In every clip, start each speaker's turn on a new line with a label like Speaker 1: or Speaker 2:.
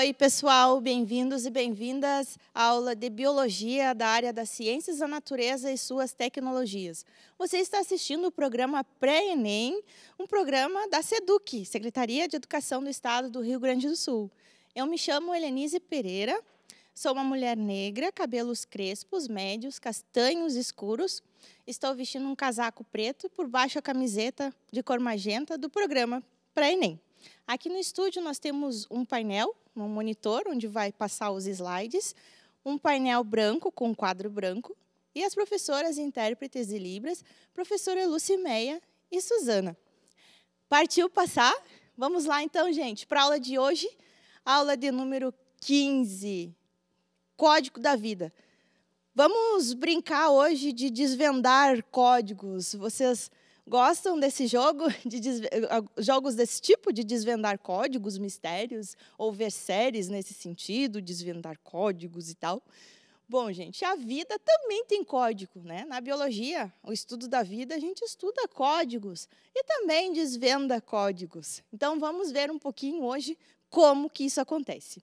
Speaker 1: Oi, pessoal, bem-vindos e bem-vindas à aula de Biologia da área das Ciências da Natureza e suas Tecnologias. Você está assistindo o programa Pré-ENEM, um programa da SEDUC, Secretaria de Educação do Estado do Rio Grande do Sul. Eu me chamo Helenise Pereira, sou uma mulher negra, cabelos crespos, médios, castanhos escuros. Estou vestindo um casaco preto e por baixo a camiseta de cor magenta do programa Pré-ENEM. Aqui no estúdio nós temos um painel, um monitor onde vai passar os slides, um painel branco com um quadro branco e as professoras e intérpretes de Libras, professora Meia e Suzana. Partiu passar? Vamos lá então, gente, para a aula de hoje, aula de número 15, Código da Vida. Vamos brincar hoje de desvendar códigos. Vocês Gostam desse jogo, de eh, jogos desse tipo, de desvendar códigos, mistérios, ou ver séries nesse sentido, desvendar códigos e tal? Bom, gente, a vida também tem código, né? Na biologia, o estudo da vida, a gente estuda códigos e também desvenda códigos. Então, vamos ver um pouquinho hoje como que isso acontece.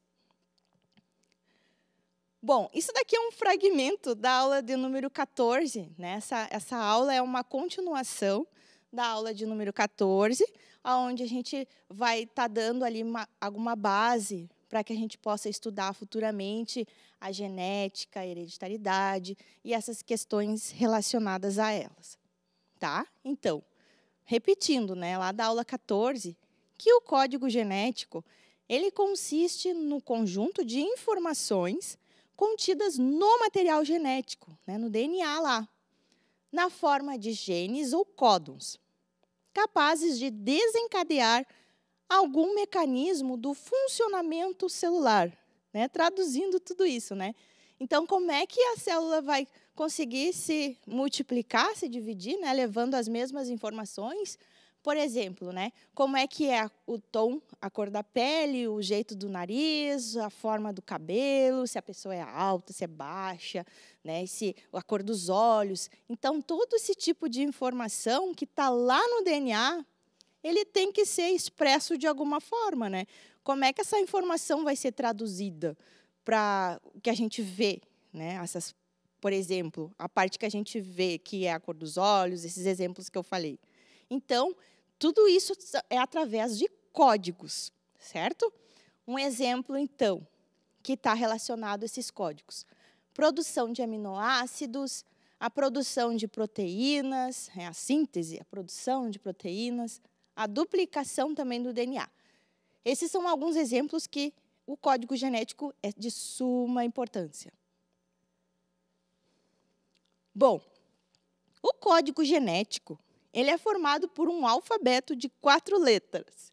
Speaker 1: Bom, isso daqui é um fragmento da aula de número 14. Né? Essa, essa aula é uma continuação da aula de número 14, onde a gente vai estar tá dando ali uma, alguma base para que a gente possa estudar futuramente a genética, a hereditariedade e essas questões relacionadas a elas. Tá? Então, repetindo, né, lá da aula 14, que o código genético, ele consiste no conjunto de informações contidas no material genético, né, no DNA lá, na forma de genes ou códons, capazes de desencadear algum mecanismo do funcionamento celular, né, traduzindo tudo isso, né? Então, como é que a célula vai conseguir se multiplicar, se dividir, né, levando as mesmas informações por exemplo, né, como é que é o tom, a cor da pele, o jeito do nariz, a forma do cabelo, se a pessoa é alta, se é baixa, né, se a cor dos olhos. Então, todo esse tipo de informação que está lá no DNA, ele tem que ser expresso de alguma forma, né? Como é que essa informação vai ser traduzida para o que a gente vê, né? Essas, por exemplo, a parte que a gente vê, que é a cor dos olhos, esses exemplos que eu falei. Então, tudo isso é através de códigos, certo? Um exemplo, então, que está relacionado a esses códigos: produção de aminoácidos, a produção de proteínas, é a síntese, a produção de proteínas, a duplicação também do DNA. Esses são alguns exemplos que o código genético é de suma importância. Bom, o código genético ele é formado por um alfabeto de quatro letras,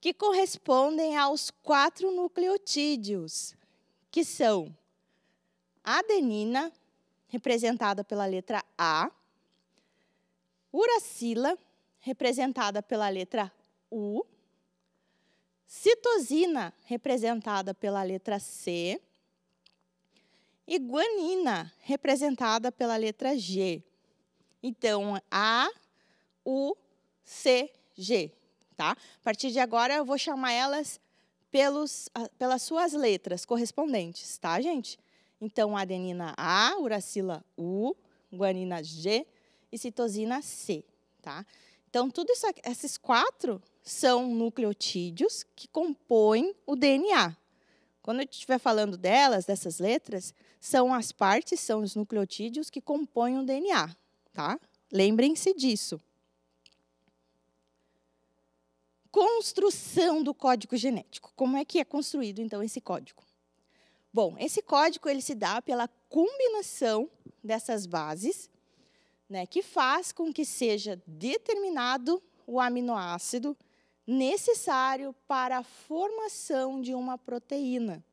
Speaker 1: que correspondem aos quatro nucleotídeos, que são adenina, representada pela letra A, uracila, representada pela letra U, citosina, representada pela letra C, e guanina, representada pela letra G. Então, A, UCG, tá? A partir de agora eu vou chamar elas pelos, pelas suas letras correspondentes, tá, gente? Então, adenina A, uracila U, guanina G e citosina C, tá? Então, tudo isso, esses quatro são nucleotídeos que compõem o DNA. Quando eu estiver falando delas, dessas letras, são as partes, são os nucleotídeos que compõem o DNA, tá? Lembrem-se disso construção do código genético. Como é que é construído então esse código? Bom, esse código ele se dá pela combinação dessas bases, né, que faz com que seja determinado o aminoácido necessário para a formação de uma proteína.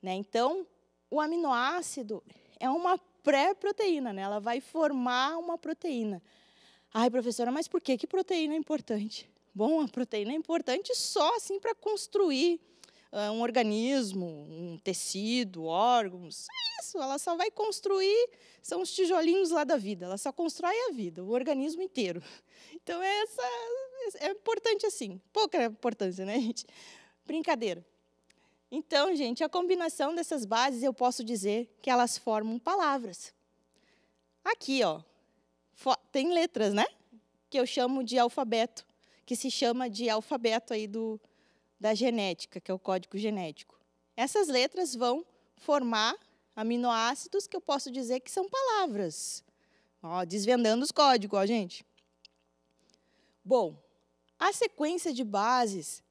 Speaker 1: Né? Então, o aminoácido é uma pré-proteína, né? ela vai formar uma proteína. Ai, professora, mas por que, que proteína é importante? Bom, a proteína é importante só assim para construir uh, um organismo, um tecido, órgãos. É isso, ela só vai construir, são os tijolinhos lá da vida, ela só constrói a vida, o organismo inteiro. Então, é essa é importante assim. Pouca importância, né, gente? Brincadeira. Então, gente, a combinação dessas bases eu posso dizer que elas formam palavras. Aqui, ó, tem letras, né? Que eu chamo de alfabeto que se chama de alfabeto aí do, da genética, que é o código genético. Essas letras vão formar aminoácidos que eu posso dizer que são palavras. Ó, desvendando os códigos, ó, gente. Bom, a sequência de bases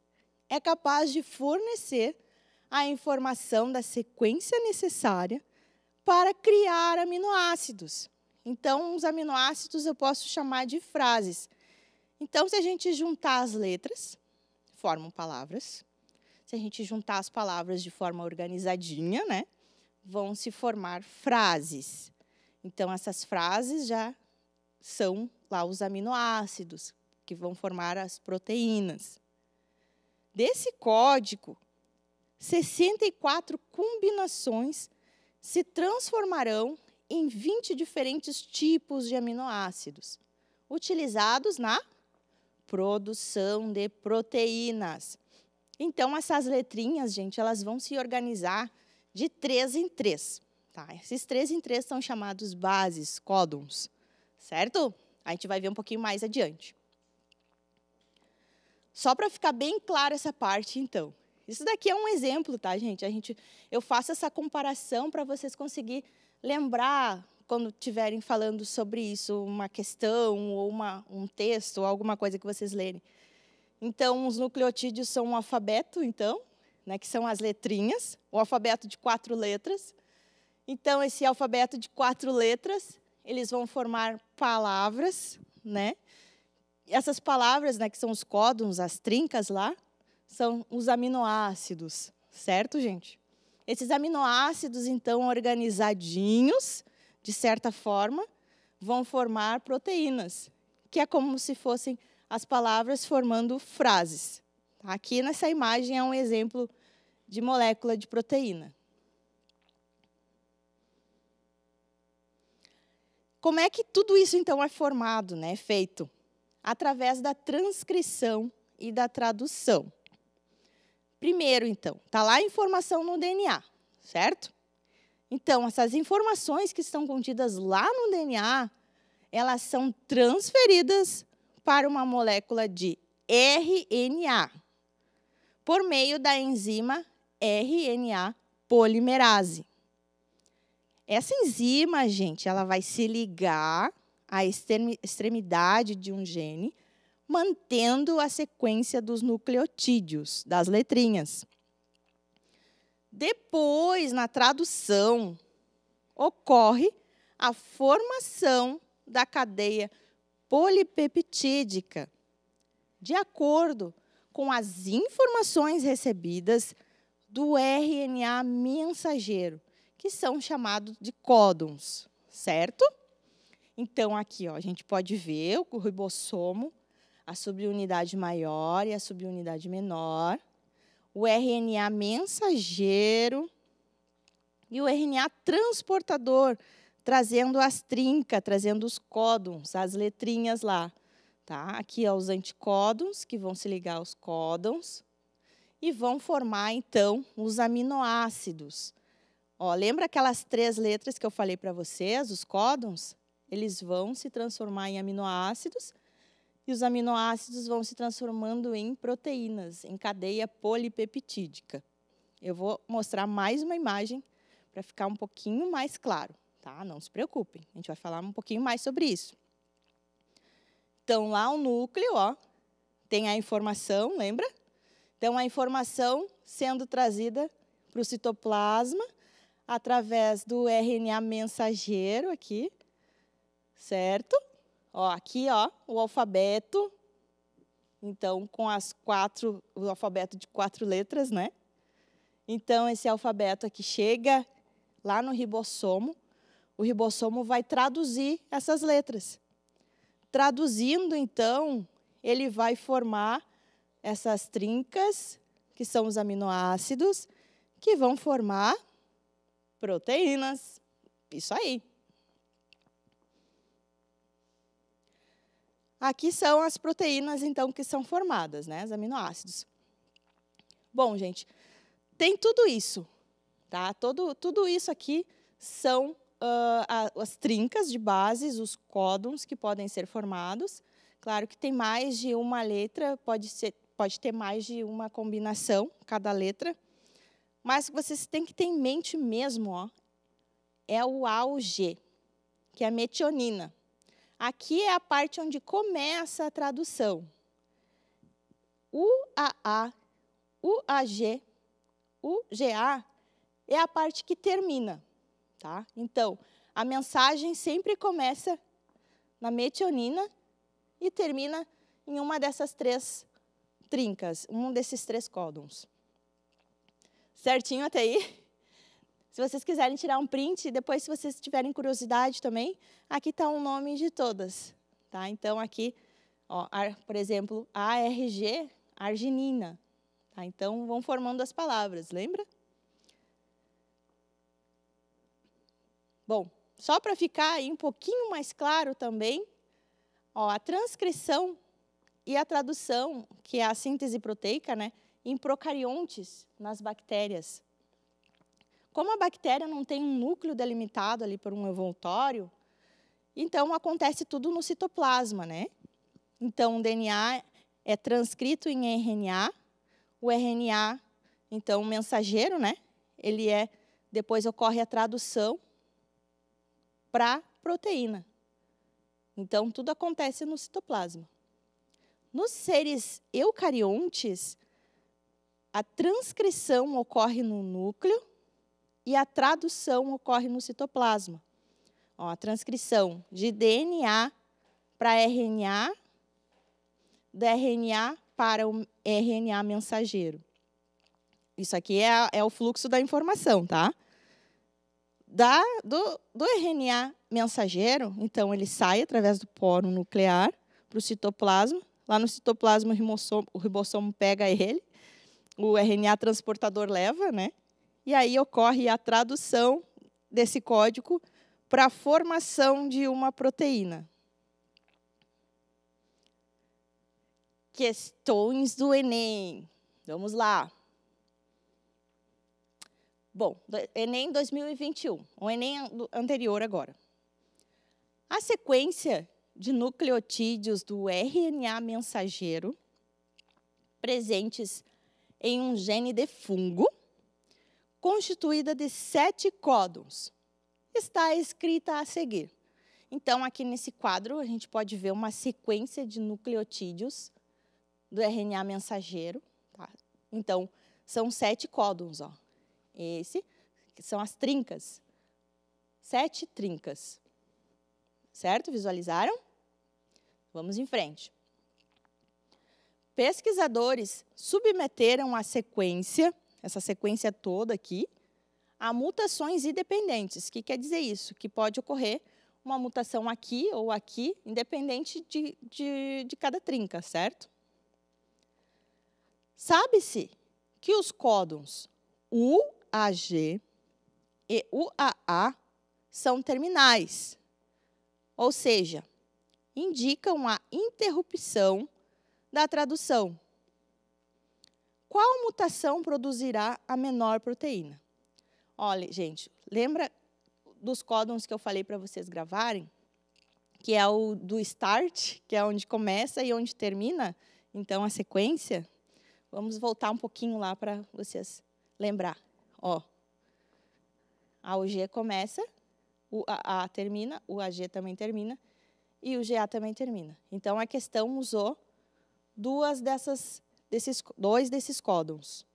Speaker 1: é capaz de fornecer a informação da sequência necessária para criar aminoácidos. Então, os aminoácidos eu posso chamar de frases. Então, se a gente juntar as letras, formam palavras. Se a gente juntar as palavras de forma organizadinha, né, vão se formar frases. Então, essas frases já são lá os aminoácidos, que vão formar as proteínas. Desse código, 64 combinações se transformarão em 20 diferentes tipos de aminoácidos, utilizados na produção de proteínas. Então, essas letrinhas, gente, elas vão se organizar de três em três. Tá? Esses três em três são chamados bases, códons, certo? A gente vai ver um pouquinho mais adiante. Só para ficar bem claro essa parte, então. Isso daqui é um exemplo, tá, gente? A gente eu faço essa comparação para vocês conseguir lembrar quando estiverem falando sobre isso, uma questão ou uma, um texto, ou alguma coisa que vocês lerem. Então, os nucleotídeos são um alfabeto, então, né, que são as letrinhas, o alfabeto de quatro letras. Então, esse alfabeto de quatro letras, eles vão formar palavras, né? E essas palavras, né, que são os códons, as trincas lá, são os aminoácidos, certo, gente? Esses aminoácidos, então, organizadinhos, de certa forma, vão formar proteínas, que é como se fossem as palavras formando frases. Aqui nessa imagem é um exemplo de molécula de proteína. Como é que tudo isso então é formado, né, é feito? Através da transcrição e da tradução. Primeiro, então, está lá a informação no DNA, certo? Então, essas informações que estão contidas lá no DNA, elas são transferidas para uma molécula de RNA por meio da enzima RNA polimerase. Essa enzima, gente, ela vai se ligar à extremidade de um gene, mantendo a sequência dos nucleotídeos, das letrinhas. Depois, na tradução, ocorre a formação da cadeia polipeptídica, de acordo com as informações recebidas do RNA mensageiro, que são chamados de códons, certo? Então, aqui ó, a gente pode ver o ribossomo, a subunidade maior e a subunidade menor, o RNA mensageiro e o RNA transportador, trazendo as trincas, trazendo os códons, as letrinhas lá. Tá? Aqui ó, os anticódons, que vão se ligar aos códons, e vão formar, então, os aminoácidos. Ó, lembra aquelas três letras que eu falei para vocês, os códons? Eles vão se transformar em aminoácidos, e os aminoácidos vão se transformando em proteínas, em cadeia polipeptídica. Eu vou mostrar mais uma imagem para ficar um pouquinho mais claro, tá? Não se preocupem, a gente vai falar um pouquinho mais sobre isso. Então, lá o núcleo, ó, tem a informação, lembra? Então, a informação sendo trazida para o citoplasma através do RNA mensageiro aqui, certo? Ó, aqui, ó, o alfabeto. Então, com as quatro, o alfabeto de quatro letras, né? Então, esse alfabeto aqui chega lá no ribossomo. O ribossomo vai traduzir essas letras. Traduzindo, então, ele vai formar essas trincas, que são os aminoácidos, que vão formar proteínas. Isso aí. Aqui são as proteínas, então, que são formadas, né? Os aminoácidos. Bom, gente, tem tudo isso, tá? Todo, tudo isso aqui são uh, as trincas de bases, os códons que podem ser formados. Claro que tem mais de uma letra, pode, ser, pode ter mais de uma combinação, cada letra. Mas vocês têm que ter em mente mesmo, ó, é o AUG, que é a metionina. Aqui é a parte onde começa a tradução. UAA, UAG, UGA é a parte que termina. Tá? Então, a mensagem sempre começa na metionina e termina em uma dessas três trincas, um desses três códons. Certinho até aí? Se vocês quiserem tirar um print, depois, se vocês tiverem curiosidade também, aqui está o um nome de todas. Tá? Então, aqui, ó, ar, por exemplo, ARG, arginina. Tá? Então, vão formando as palavras, lembra? Bom, só para ficar aí um pouquinho mais claro também, ó, a transcrição e a tradução, que é a síntese proteica, né, em procariontes, nas bactérias. Como a bactéria não tem um núcleo delimitado ali por um envoltório, então acontece tudo no citoplasma, né? Então o DNA é transcrito em RNA, o RNA, então o mensageiro, né? Ele é depois ocorre a tradução para proteína. Então tudo acontece no citoplasma. Nos seres eucariontes, a transcrição ocorre no núcleo e a tradução ocorre no citoplasma. Ó, a transcrição de DNA para RNA, do RNA para o RNA mensageiro. Isso aqui é, é o fluxo da informação, tá? Da, do, do RNA mensageiro, então, ele sai através do poro nuclear para o citoplasma. Lá no citoplasma, o ribossomo, o ribossomo pega ele, o RNA transportador leva, né? e aí ocorre a tradução desse código para a formação de uma proteína. Questões do Enem. Vamos lá. Bom, Enem 2021, o Enem anterior agora. A sequência de nucleotídeos do RNA mensageiro presentes em um gene de fungo constituída de sete códons. Está escrita a seguir. Então, aqui nesse quadro, a gente pode ver uma sequência de nucleotídeos do RNA mensageiro. Tá? Então, são sete códons. Ó. Esse, que são as trincas. Sete trincas. Certo? Visualizaram? Vamos em frente. Pesquisadores submeteram a sequência essa sequência toda aqui, a mutações independentes. O que quer dizer isso? Que pode ocorrer uma mutação aqui ou aqui, independente de, de, de cada trinca, certo? Sabe-se que os códons UAG e UAA são terminais, ou seja, indicam a interrupção da tradução, qual mutação produzirá a menor proteína? Olha, gente, lembra dos códons que eu falei para vocês gravarem? Que é o do start, que é onde começa e onde termina, então a sequência. Vamos voltar um pouquinho lá para vocês lembrar. Ó, a UG começa, o A termina, o AG também termina e o GA também termina. Então a questão usou duas dessas desses, dois desses códons,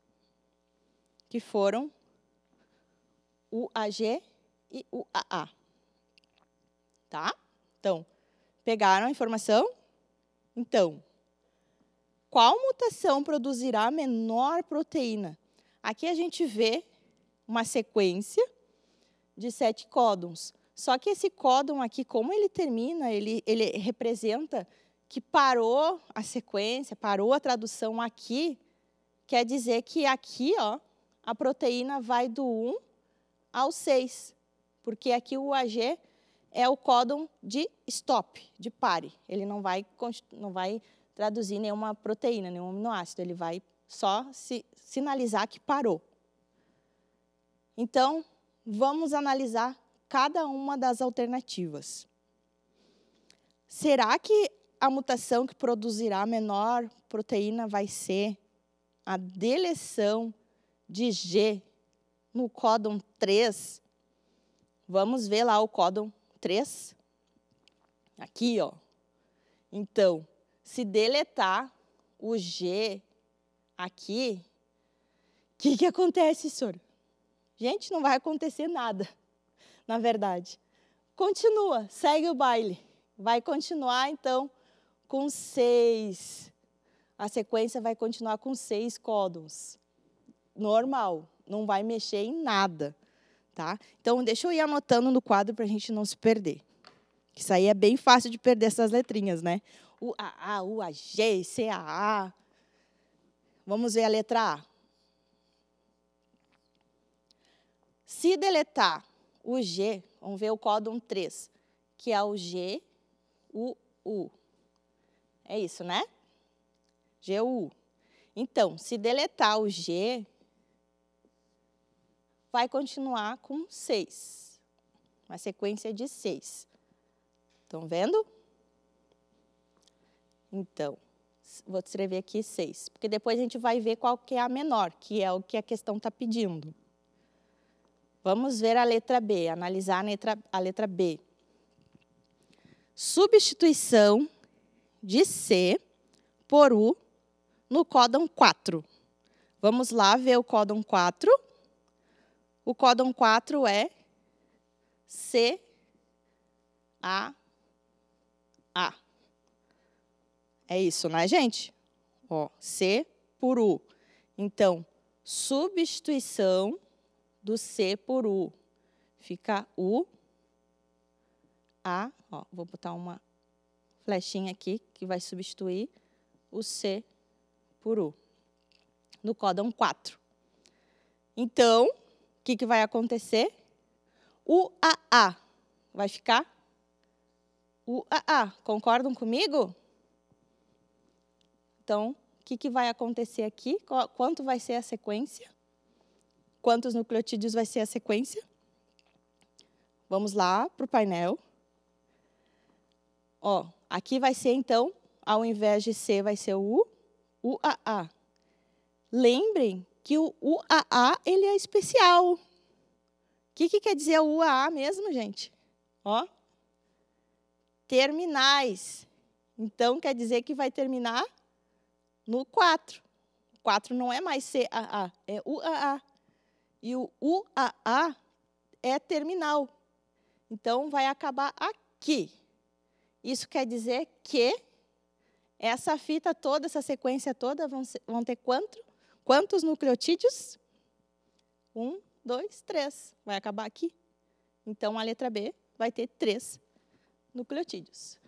Speaker 1: que foram o AG e o AA. Tá? Então, pegaram a informação? Então, qual mutação produzirá menor proteína? Aqui a gente vê uma sequência de sete códons. Só que esse códon aqui, como ele termina, ele, ele representa que parou a sequência, parou a tradução aqui, quer dizer que aqui, ó, a proteína vai do 1 ao 6, porque aqui o AG é o códon de stop, de pare. Ele não vai, não vai traduzir nenhuma proteína, nenhum aminoácido, ele vai só se sinalizar que parou. Então, vamos analisar cada uma das alternativas. Será que a mutação que produzirá menor proteína vai ser a deleção de G no códon 3. Vamos ver lá o códon 3. Aqui, ó. Então, se deletar o G aqui, o que, que acontece, senhor? Gente, não vai acontecer nada, na verdade. Continua, segue o baile. Vai continuar, então, com seis. A sequência vai continuar com seis códons. Normal, não vai mexer em nada. Tá? Então, deixa eu ir anotando no quadro para a gente não se perder. Isso aí é bem fácil de perder essas letrinhas, né? U, A, A, U, A, G, C, A, A. Vamos ver a letra A. Se deletar o G, vamos ver o códon 3, que é o G, U, U. É isso, né? GU. Então, se deletar o G, vai continuar com 6. Uma sequência de 6. Estão vendo? Então, vou escrever aqui 6. Porque depois a gente vai ver qual que é a menor, que é o que a questão está pedindo. Vamos ver a letra B, analisar a letra, a letra B. Substituição de C por U no códon 4. Vamos lá ver o códon 4. O códon 4 é C A A. É isso, não é, gente? Ó, C por U. Então, substituição do C por U. Fica U, A, ó, vou botar uma flechinha aqui, que vai substituir o C por U, no códon 4. Então, o que, que vai acontecer? O AA vai ficar O AA, Concordam comigo? Então, o que, que vai acontecer aqui? Quanto vai ser a sequência? Quantos nucleotídeos vai ser a sequência? Vamos lá para o painel. Ó, Aqui vai ser, então, ao invés de C, vai ser o U, UAA. Lembrem que o UAA ele é especial. O que, que quer dizer o UAA mesmo, gente? Ó, terminais. Então, quer dizer que vai terminar no 4. O 4 não é mais CAA, é UAA. E o UAA é terminal. Então, vai acabar aqui. Isso quer dizer que essa fita toda, essa sequência toda, vão, ser, vão ter quanto, quantos nucleotídeos? Um, dois, três. Vai acabar aqui. Então, a letra B vai ter três nucleotídeos.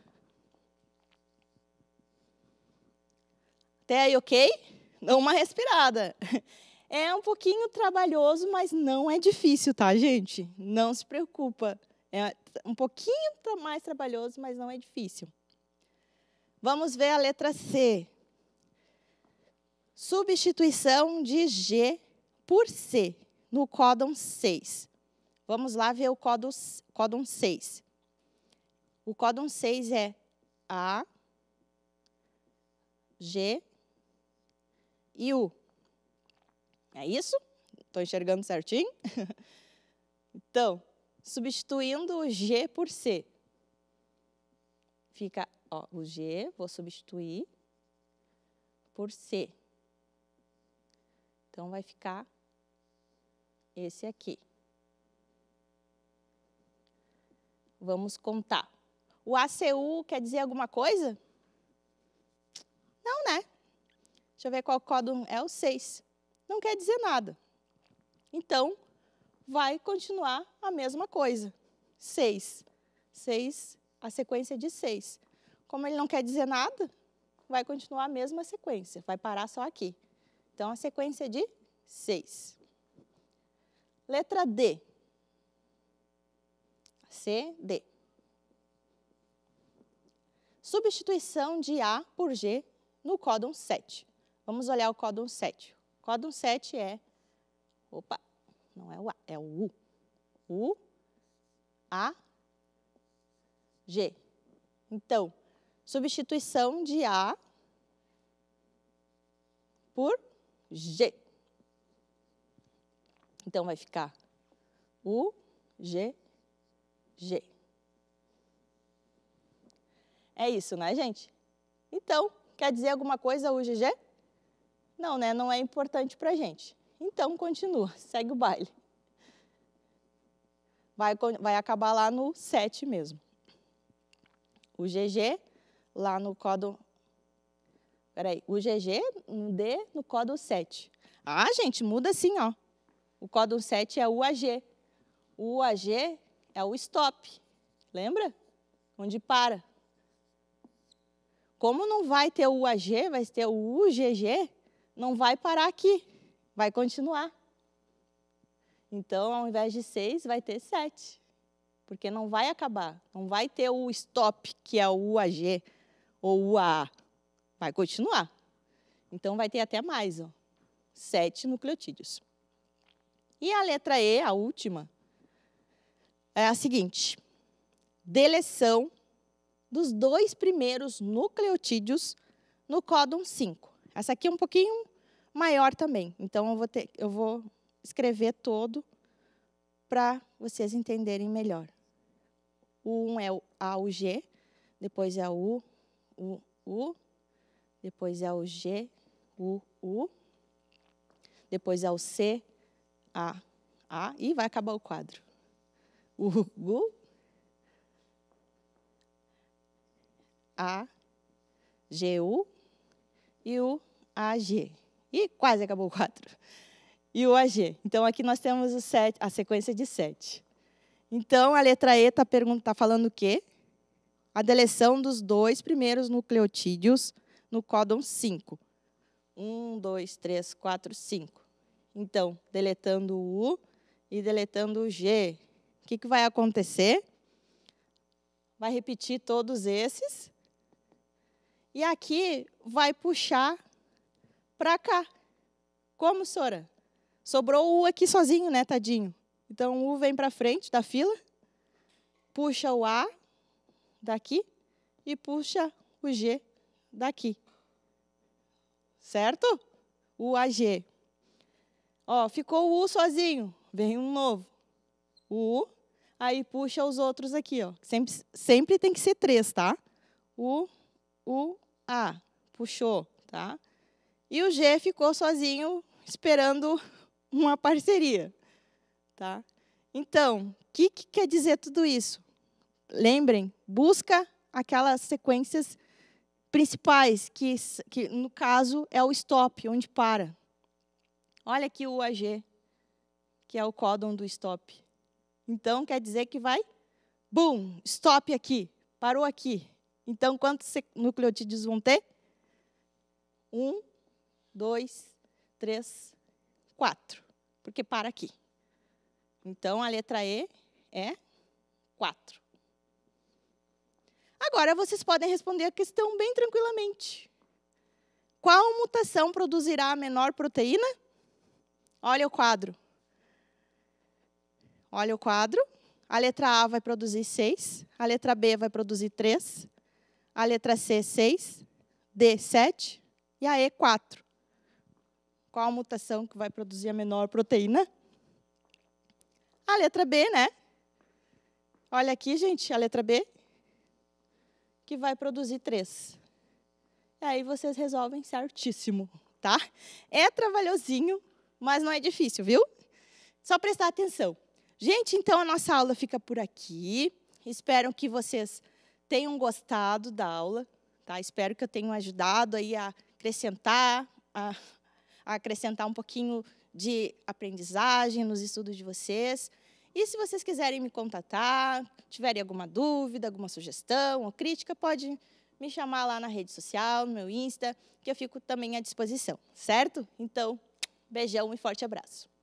Speaker 1: Até aí, ok? Dá uma respirada. É um pouquinho trabalhoso, mas não é difícil, tá, gente? Não se preocupa. É um pouquinho mais trabalhoso, mas não é difícil. Vamos ver a letra C. Substituição de G por C no códon 6. Vamos lá ver o códon, 6. O códon 6 é A, G e U. É isso? Estou enxergando certinho? então, substituindo o G por C. Fica ó, o G, vou substituir por C. Então, vai ficar esse aqui. Vamos contar. O ACU quer dizer alguma coisa? Não, né? Deixa eu ver qual código é o 6. Não quer dizer nada. Então, vai continuar a mesma coisa. 6. 6, a sequência de 6. Como ele não quer dizer nada, vai continuar a mesma sequência, vai parar só aqui. Então, a sequência de 6. Letra D. C, D. Substituição de A por G no códon 7. Vamos olhar o códon 7. O códon 7 é... Opa, não é o A, é o U. U, A, G. Então, substituição de A por G. Então, vai ficar U, G, G. É isso, né, gente? Então, quer dizer alguma coisa o GG? Não, né? Não é importante para gente. Então continua, segue o baile. Vai, vai acabar lá no 7 mesmo. O GG, lá no código. Peraí, o GG no D no código 7. Ah, gente, muda assim, ó. O código 7 é o UAG. O UAG é o stop. Lembra? Onde para. Como não vai ter o UAG, vai ter o UGG, não vai parar aqui vai continuar. Então, ao invés de seis, vai ter sete. Porque não vai acabar. Não vai ter o stop, que é o UAG ou UAA. Vai continuar. Então, vai ter até mais, ó, sete nucleotídeos. E a letra E, a última, é a seguinte: deleção dos dois primeiros nucleotídeos no códon 5. Essa aqui é um pouquinho maior também. Então, eu vou, ter, eu vou escrever todo para vocês entenderem melhor. O 1 um é o A, o G, depois é o U, U, U, depois é o G, U, U, depois é o C, A, A, e vai acabar o quadro. U, U, A, G, U, e o A, G. E quase acabou o E o AG. Então, aqui nós temos sete, a sequência de sete. Então, a letra E está tá falando o quê? A deleção dos dois primeiros nucleotídeos no códon 5. 1, 2, 3, 4, 5. Então, deletando o U e deletando o G. O que, que vai acontecer? Vai repetir todos esses. E aqui vai puxar para cá. Como, Sora? Sobrou o aqui sozinho, né, tadinho? Então o U vem para frente da fila, puxa o A daqui e puxa o G daqui. Certo? O AG. Ó, ficou o U sozinho, vem um novo. O U, aí puxa os outros aqui, ó. Sempre, sempre tem que ser três, tá? O, U, A. Puxou, tá? E o G ficou sozinho esperando uma parceria. Tá? Então, o que, que quer dizer tudo isso? Lembrem, busca aquelas sequências principais, que, que no caso é o stop, onde para. Olha aqui o AG, que é o códon do stop. Então, quer dizer que vai, boom, stop aqui, parou aqui. Então, quantos nucleotídeos vão ter? Um, dois, três, quatro, porque para aqui. Então, a letra E é quatro. Agora, vocês podem responder a questão bem tranquilamente. Qual mutação produzirá a menor proteína? Olha o quadro. Olha o quadro. A letra A vai produzir 6, a letra B vai produzir 3, a letra C 6, D 7 e a E 4 qual a mutação que vai produzir a menor proteína? A letra B, né? Olha aqui, gente, a letra B, que vai produzir 3. E aí vocês resolvem certíssimo, tá? É trabalhosinho, mas não é difícil, viu? Só prestar atenção. Gente, então a nossa aula fica por aqui. Espero que vocês tenham gostado da aula, tá? Espero que eu tenha ajudado aí a acrescentar, a acrescentar um pouquinho de aprendizagem nos estudos de vocês. E se vocês quiserem me contatar, tiverem alguma dúvida, alguma sugestão ou crítica, pode me chamar lá na rede social, no meu Insta, que eu fico também à disposição, certo? Então, beijão e forte abraço.